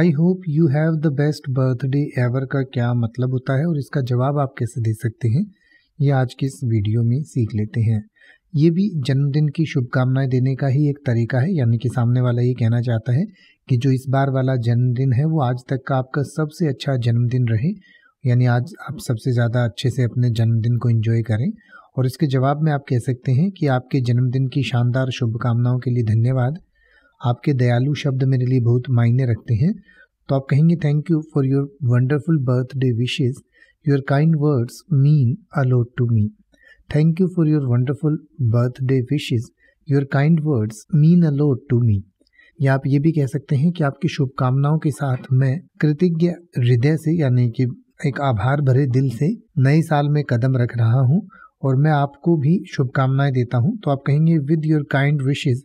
I hope you have the best birthday ever का क्या मतलब होता है और इसका जवाब आप कैसे दे सकते हैं ये आज के इस वीडियो में सीख लेते हैं ये भी जन्मदिन की शुभकामनाएं देने का ही एक तरीका है यानी कि सामने वाला ये कहना चाहता है कि जो इस बार वाला जन्मदिन है वो आज तक का आपका सबसे अच्छा जन्मदिन रहे यानी आज आप सबसे ज़्यादा अच्छे से अपने जन्मदिन को इन्जॉय करें और इसके जवाब में आप कह सकते हैं कि आपके जन्मदिन की शानदार शुभकामनाओं के लिए धन्यवाद आपके दयालु शब्द मेरे लिए बहुत मायने रखते हैं तो आप कहेंगे thank you for your wonderful birthday wishes your kind words mean a lot to me thank you for your wonderful birthday wishes your kind words mean a lot to me या आप ये भी कह सकते हैं कि आपकी शुभकामनाओं के साथ मैं कृतज्ञ हृदय से यानी कि एक आभार भरे दिल से नए साल में कदम रख रहा हूँ और मैं आपको भी शुभकामनाएं देता हूँ तो आप कहेंगे विद योर काइंड विशेज